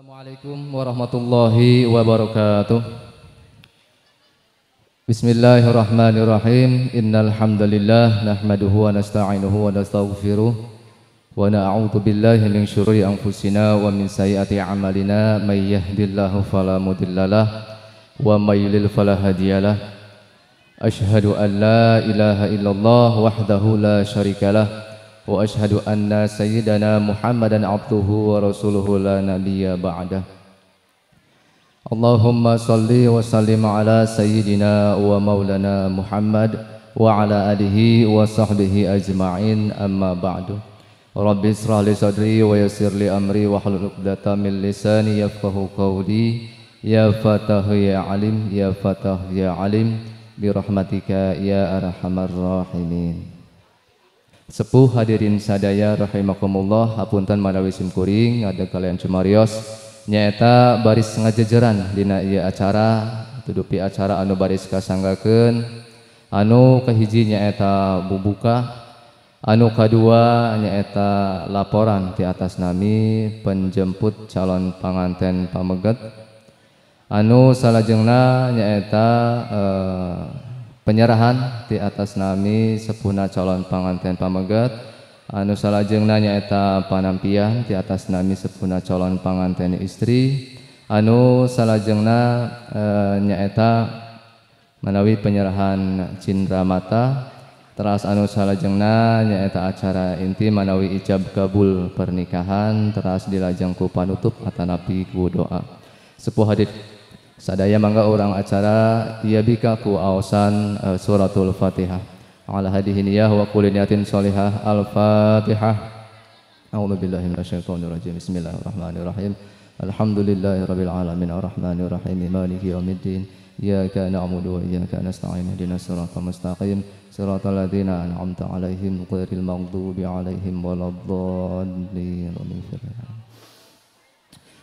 Assalamualaikum warahmatullahi wabarakatuh. Bismillahirrahmanirrahim. Innal hamdalillah nahmaduhu wa nasta'inuhu wa nastaghfiruh wa na'udzu billahi min syururi anfusina wa min sayyiati a'malina may yahdihillahu fala mudhillalah wa may yudhlil fala hadiyalah. Asyhadu an la ilaha illallah wahdahu la syarikalah وأشهد أن سيدنا محمدا عبده ورسوله لا نبي بعده اللهم صل وسلم على سيدنا ومولانا محمد وعلى آله وصحبه أجمعين أما بعد رب اشرح لي صدري ويسر لي أمري واحلل عقدة من لساني يفقه قولي يا فتاه يا عليم يا فتاه يا عليم برحمتك يا أرحم الراحمين Sepuh hadirin sadaya rahimakumullah apuntan manawi simkuring ada kalian cumarios nyaeta baris ngajajaran dina ia acara tudupi acara anu baris kasanggakeun anu kahiji nyaeta bubuka anu kedua nyaeta laporan di atas nami penjemput calon panganten pameget anu salajengna nyaeta eh, penyerahan di atas nami sepuna calon panganten pamegat anu salajeng nanya eta panampian di atas nami sepuna calon panganten istri anu salajengna e, nyaeta manawi penyerahan cindra mata teras anu salajengna nyaeta acara inti menawi ijab kabul pernikahan teras dilajang ku panutup atanapi ku doa sepuh hadir Sadaya mangga orang acara dia bika ku ausan uh, eh, suratul Fatihah. Ala hadihi niyah wa kulli solihah Al-Fatihah. A'udzu billahi minasyaitonir rajim. Bismillahirrahmanirrahim. Alhamdulillahirabbil alamin arrahmanir rahim maliki yaumiddin. Iyyaka na'budu wa iyyaka nasta'in ihdinas siratal mustaqim. Siratal ladzina an'amta 'alaihim ghairil maghdubi 'alaihim waladdallin. Amin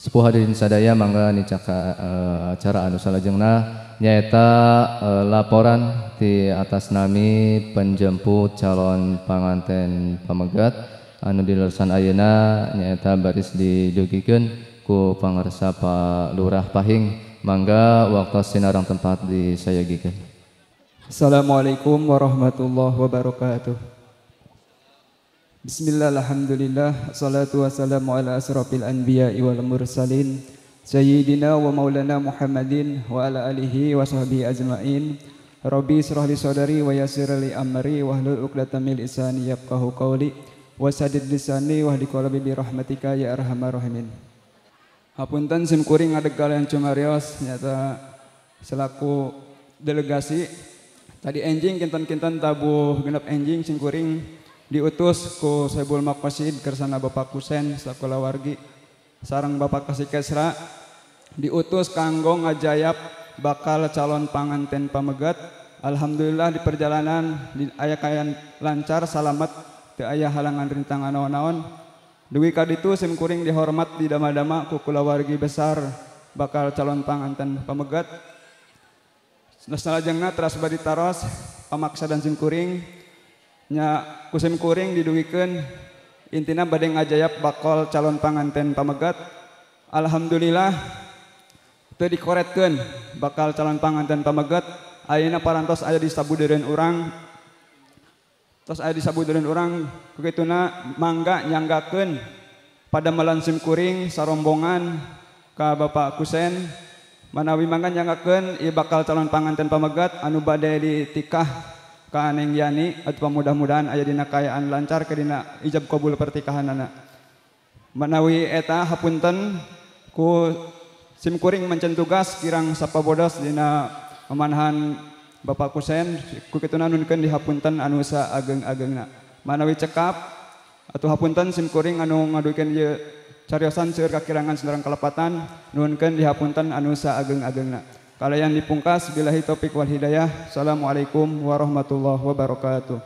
sepuh hadirin sadaya mangga nicaka uh, eh, acara anu salajengna nyaeta uh, laporan di atas nami penjemput calon panganten pamegat anu di lesan ayeuna nyaeta baris didugikan ku pangersa Pak Lurah Pahing mangga waktu sinarang tempat di saya Assalamualaikum warahmatullahi wabarakatuh Bismillah, alhamdulillah, salatu wassalamu ala asrafil anbiya wal mursalin Sayyidina wa maulana Muhammadin wa ala alihi wa sahbihi ajma'in Rabbi israh li sadari wa yassir li amri wa hlul uqdatan min lisani yafqahu qawli wa sadid lisani wa hdi bi rahmatika ya arhamar rahimin Hapuntan sim kuring yang kalian cumarios nyata selaku delegasi tadi enjing kintan-kintan tabuh genep enjing singkuring diutus ku Saibul Makwasid kersana Bapak Kusen selaku lawargi sarang Bapak Kasih Kesra diutus kanggo ngajayap bakal calon panganten pamegat Alhamdulillah di perjalanan di ayah kayan lancar selamat ke ayah halangan rintangan naon-naon Dewi kaditu sim dihormat di dama-dama kukula wargi besar bakal calon panganten pamegat Nasional jengna teras badi taros pamaksa dan simkuring kuring kusim kuring didungken intina badingg ajayya bakal calon panganten pamegat Alhamdulillah diken bakal calon panganten pamegat A parantos aya di sabu orang di oranguna mangga nyaanggaken pada melansim kuring sa rombongan ka Bapak kusen manawi mangan nyaken bakal calon panganten pamegat anu badai di tikah kaaneng yani atau mudah-mudahan aya dina kayaan lancar ke dina ijab kabul pertikahanana Manawi eta hapunten ku simkuring mencentugas tugas kirang sapa bodas dina pemanahan Bapak Kusen ku kitu nanunkeun di hapunten anu sa ageng-agengna manawi cekap atau hapunten simkuring anu ngadukeun ye cariosan seueur kakirangan sareng kalepatan nuhunkeun di hapunten anu sa ageng-agengna kalau yang dipungkas bila hitopik wal hidayah. Assalamualaikum warahmatullahi wabarakatuh.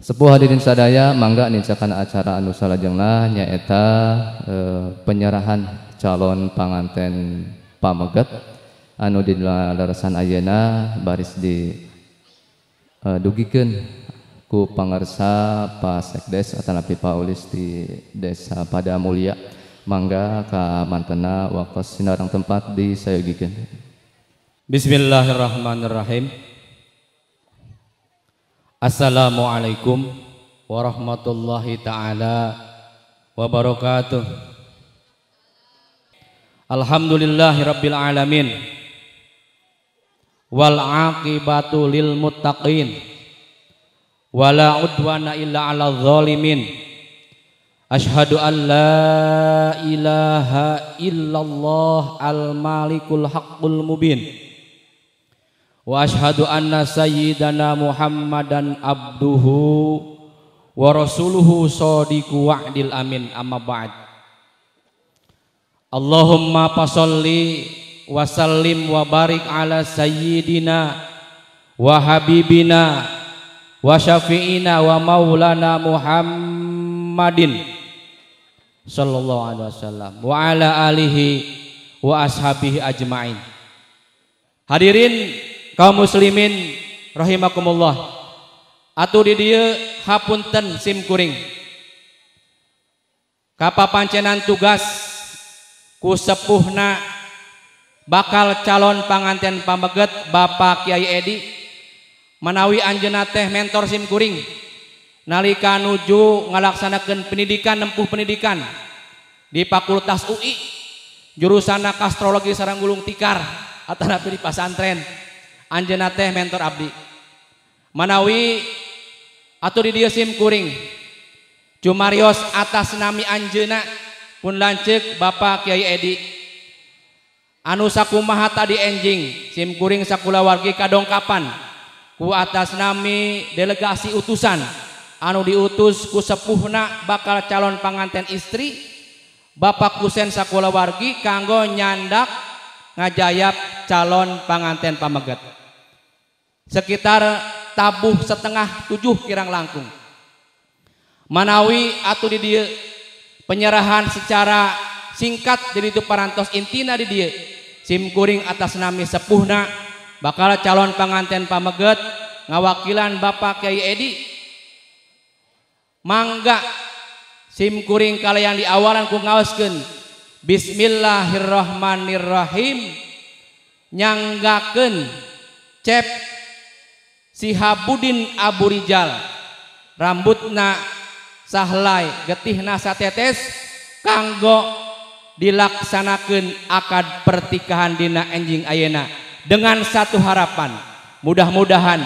Sebuah hadirin sadaya mangga nincakan acara anu salajengna nyaeta e, penyerahan calon panganten pamegat anu di laresan ayeuna baris di e, dugikeun ku pangarsa Pak Sekdes atanapi Paulis di Desa Pada Mulia mangga ka mantena wakos sinarang tempat di sayogikeun. Bismillahirrahmanirrahim. Assalamualaikum warahmatullahi taala wabarakatuh. Alhamdulillahirabbil alamin. Wal aqibatu Wala udwana illa 'alal zalimin. Ashhadu an la ilaha illallah al malikul haqqul mubin wa ashhadu anna sayyidana Muhammadan abduhu wa rasuluhu sadiqu wa'dil amin amma ba'd Allahumma pasolli wa sallim wa barik ala sayyidina wa habibina wa syafi'ina wa maulana Muhammadin sallallahu alaihi wasallam wa ala alihi wa ashabihi ajmain Hadirin kaum muslimin rahimakumullah atuh di dia hapunten sim kuring kapa pancenan tugas ku sepuhna bakal calon panganten pameget Bapak Kiai Edi menawi anjena teh mentor sim kuring nalika nuju ngalaksanakeun pendidikan nempuh pendidikan di Fakultas UI jurusan kastrologi sarang gulung tikar atau di pesantren Anjena tehh mentor Abdi menawi atur dio SIMkuring Cumarios atas nami Anjena pun lancek Bapak Kyai Edi anu sakumahta diejing SIMkuring sakulawargi kadong kapan ku atas nami delegasi utusan anu diutus ku sepuhna bakal calon panganten istri Bapak kusen Sakulawargi kanggo nyandak ngajaya calon panganten pamagat sekitar tabuh setengah tujuh kirang langkung. Manawi atau di dia penyerahan secara singkat dari itu parantos intina di dia sim kuring atas nami sepuhna bakal calon pengantin pameget ngawakilan Bapak Kiai Edi mangga sim kuring kalian di awalan ku ngawaskan Bismillahirrahmanirrahim nyanggaken cep Habuddin Aburijzal rambut na sahla getih nasa tetes kanggo dilaksanakan akad pertikahan Dina anjing ayena dengan satu harapan mudah-mudahan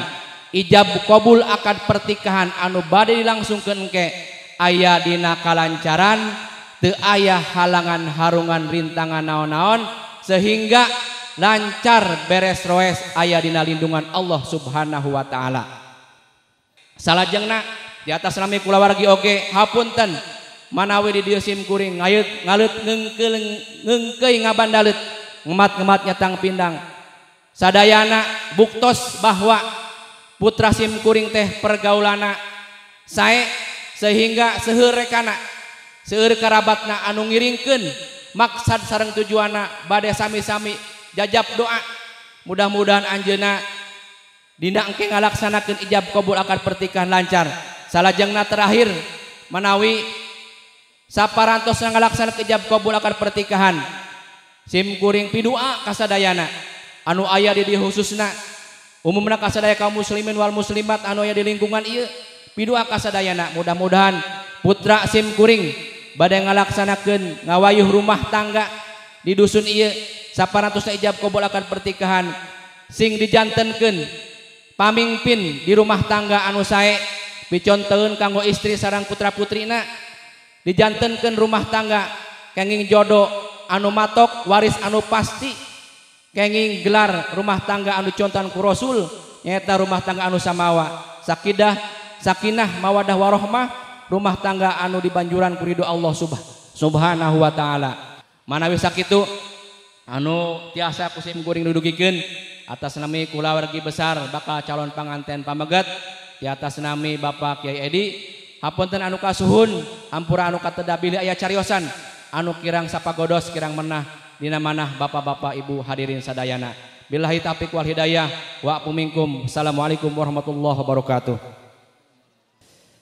ijabu qbul akad pertikahan anu badai diungkan ke ayah dina kalancaran ayah halangan harungan rintangan naon-naon sehingga dia lancar beres-roes ayah dina lindungan Allah subhanahu Wa ta'ala salajangnak di atas rami pulawar lagige Hapunten manawi di diosimkuringut nga ngemat-matnya tang pindang Sadayana buktos bahwa putra simkuring teh pergalanak saya sehingga sere kan seukara bakna anu ngiringken maksad sarang tuju anak badai sami-sami. jajab doa mudah-mudahan Anjena Dindangking ngalaksanken ijab kabulbulkar pertikahan lancar salahjangnah terakhir menawi sapparas yang ngalakana hijjab kabulbulkar pertikahan SIMkuring pia kasadaana anu ayaah did khusus umumlah kasadaday kaum muslimin Wal muslimat anu ya di lingkungan pia kasadaana mudah-mudahan putra SIMkuring badai ngalaksanaken ngawayuh rumah tangga dan tinggal didusun 500 ijab kebolakan pertikahan sing dijanntenken pampinn di rumah tangga anu saya piconteun kanggo istri sarang putra-putrina dijanntenken rumah tanggakenging jodoh anu matok waris anu pastikenging gelar rumah tangga anu Contan kuosul nyata rumah tangga anu Samwa Sakidah sakinah mawadah warohmah rumah tangga anu di banjuran kuriho Allah Sub Subhanahu Wa ta'ala mana wisak itu anu tiasa pusingguring duduigen atas naami kulaergi besar baka calon panganten pamegat di atasami ba Kyai Edi hapun ten anu kas suhun amppur anu katbili aya caryosan anu kirang sappados kirang mennah na mannah bapak-bapak ibu hadirin sadayana Bilahi tapi ku Hidayah waku mingkumsalamualaikum warahmatullahi wabarakatuh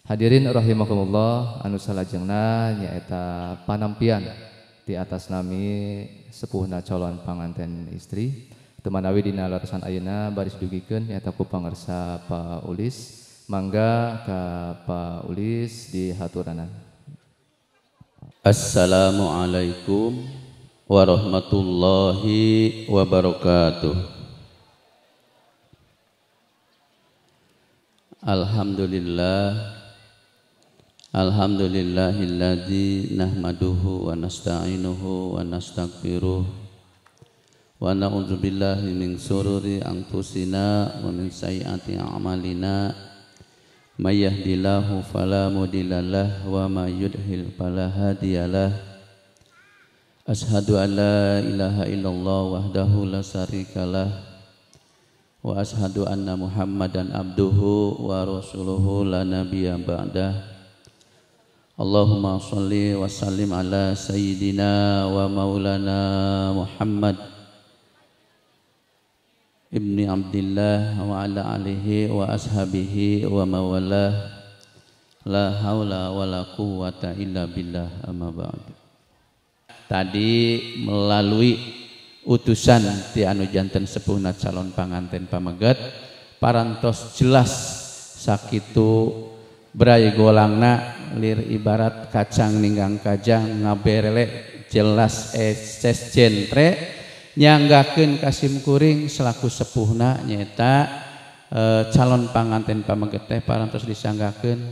hadirin rohhimakumulllah anu salajengnah nyaeta panampian di atas nami sepuhna calon panganten istri temanawi dina larosan ayeuna baris dugikeun eta ku pangarsa Pak Ulis mangga ka Pak Ulis di haturanan Assalamualaikum warahmatullahi wabarakatuh Alhamdulillah Alhamdulillahilladzi nahmaduhu wa nasta'inuhu wa nastaghfiruh wa na'udzubillahi min syururi anfusina wa min sayyiati a'malina may yahdihillahu fala mudhillalah wa may yudhlil fala hadiyalah Ashadu an la ilaha illallah wahdahu la syarikalah Wa ashadu anna muhammadan abduhu wa rasuluhu la nabiya ba'dah Allahumma salli wa sallim ala sayyidina wa maulana Muhammad Ibni Abdullah wa ala alihi wa ashabihi wa mawalah La haula wa la illa billah Tadi melalui utusan Tianu Janten Sepuhnat Calon Panganten Pamegat Parantos jelas sakitu berai golangna ibarat kacang ninggang kajang ngaberelek jelas ekses centrenyaanggaken Kasimkuring selaku sempuuhna nyeta e, calon panganten pagette para disanggaken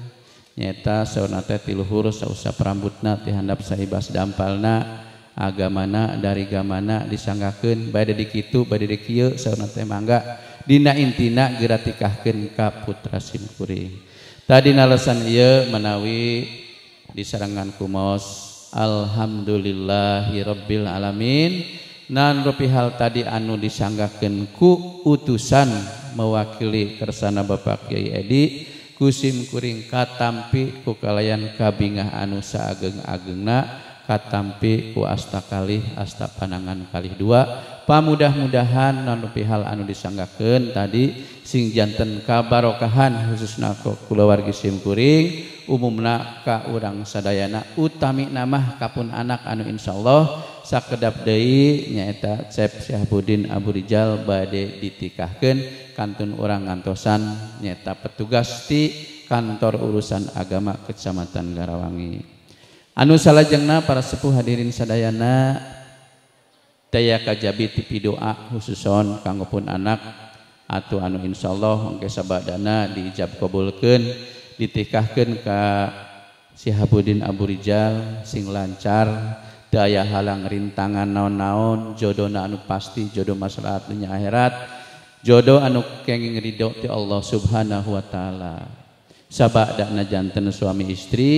nyata senate tiluhur seah perambuna dihanap sahibas dampalna agamana dari gamana disanggaken bade ditu baddinana intina geratiken kaputra simkuring tadi nalesan ia menawi diserangan kumos Alhamdulillahirobbilalamin. alamin nan rupi hal tadi anu disanggahkan ku utusan mewakili kersana Bapak Kiai Edi kusim kuring katampi ku kalayan kabingah anu saageng-agengna katampi ku asta kali asta panangan kali dua mudah-mudahan nondupi hal anu disanggaken tadi singjannten kabarokhan khusus nakokulawargisimkuring umumna ka urang Sadayana utami nama kapun anak anu Insyaallah sakked dabdai nyaetap Syah Budin Abu Rijal badde ditikaken Kantun orang ngantosan nyata petugasti kantor urusan agama Kecamatan Garwangi anu salajengnah para sepu hadirin Sadayana yang daya kajabi tip doa khususson kanggopun anak atuh anu Insyaallahke saaba dana dijab qbulken ditikahkan ka Syhabuddin Abu Rizal sing lancar daya halang rintangan naon-naon jodo naanu pasti jodoh masyarakatnya akhirat jodo anukenging ridhokti Allah subhanahu Wa ta'ala sababdaknajannten suami istri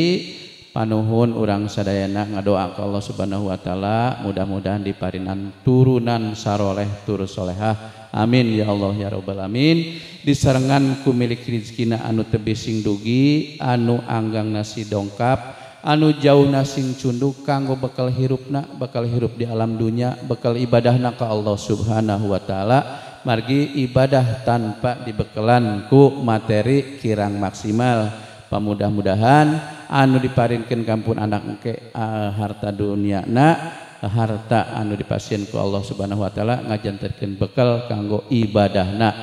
panuhun orang sadayana ngadoa ke Allah subhanahu wa ta'ala mudah-mudahan diparinan turunan saroleh tur solehah amin ya Allah ya robbal amin diserengan kumilik rizkina anu tebising dugi anu anggang nasi dongkap anu jauh nasing cunduk kanggo bekal hirup nak bekal hirup di alam dunia bekal nak ke Allah subhanahu wa ta'ala margi ibadah tanpa dibekelan ku materi kirang maksimal pamudah-mudahan anu diparinkan kampun anak engke uh, harta dunia na harta anu dipasien ku Allah subhanahu wa ta'ala terken bekal kanggo ibadahna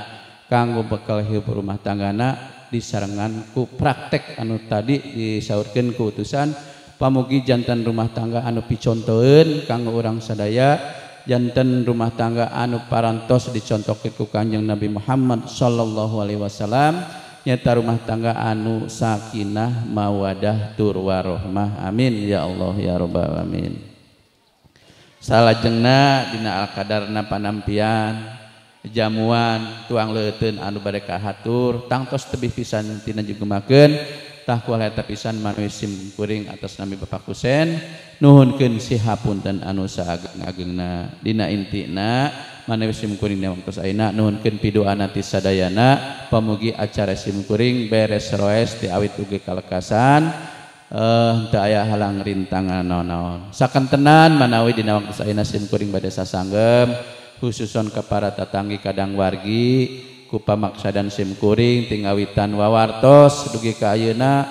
kanggo bekal hidup rumah tangga disarangan ku praktek anu tadi disaurkan keutusan pamugi jantan rumah tangga anu picontoen kanggo orang sadaya jantan rumah tangga anu parantos dicontohkan ku kanjeng Nabi Muhammad sallallahu alaihi wasallam rumah tangga anu Sakinah Mawadahtur warohmah amin ya Allah ya robbal amin salahjengnah Di Alqadar na panampian kejauan tuang letten anu badeka Haur tangkos tebih pisantina juga magentahwalaeta pisan manuimkuring atas nabi bepakusen nuhun kun sihapunten anu saagegna-agegnadinana intina ing tisaana pemugi acara SIMkuring bereseswit tuugi kalekasan ehndaaya halang rintangan non-noon sakkan tenan manawi Dinawang Kesaina SIMkuring bad desa Sangem khususan kepadatataanggi Kadang wargi kupamaksa dan SIMkuringtingawi tan Wawartos dugi Kauna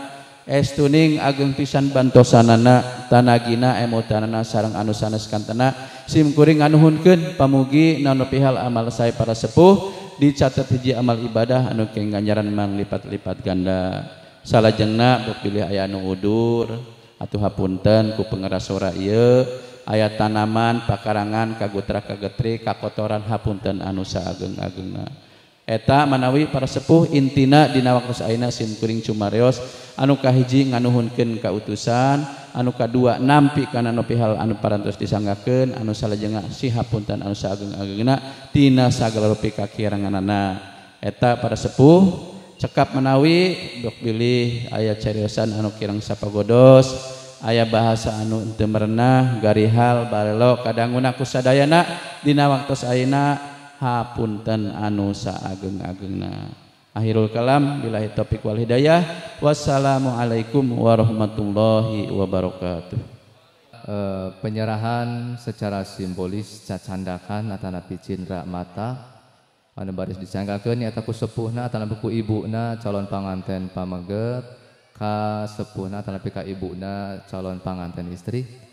es tuning ageng pisan Bansanana tanagina emu tanana sarang anusanes kan tenak Skuring anuunken pamugi Nanupihal amal say para sepuh dicat hijji amal ibadah anu kenyaran mang lipat-lipat ganda salahajenak bupil ayau dur at hapunten kupengerasura ye ayat tanaman pakarangan kagutra kagetri kakotoran hapunten an sa ageng-agegna. eta menawi para sepuh intinadina Wa Aina simkuring Cumarios anuka hijji nganuhunken ka utusan anuuka dua nampi karena nopi hal anu paras disanggaken anu salang siha Putan Anu sagung Tina sapi kakiranganana eta para sepuh cekap menawi dok pilih ayaah ceriosan Anu Kirang sappagodos ayaah bahasa anu Entente merna gari hal Balelo kadangdangkusadayana Dina Watos Aina di hapunten anu saageng-agengna akhirul kalam billahi taufik wal hidayah wassalamualaikum warahmatullahi wabarakatuh e, penyerahan secara simbolis cacandakan atana pijin mata anu baris disangkakeun eta ku sepuhna atana buku ibuna calon panganten pameget ka sepuhna atana ka ibuna calon panganten istri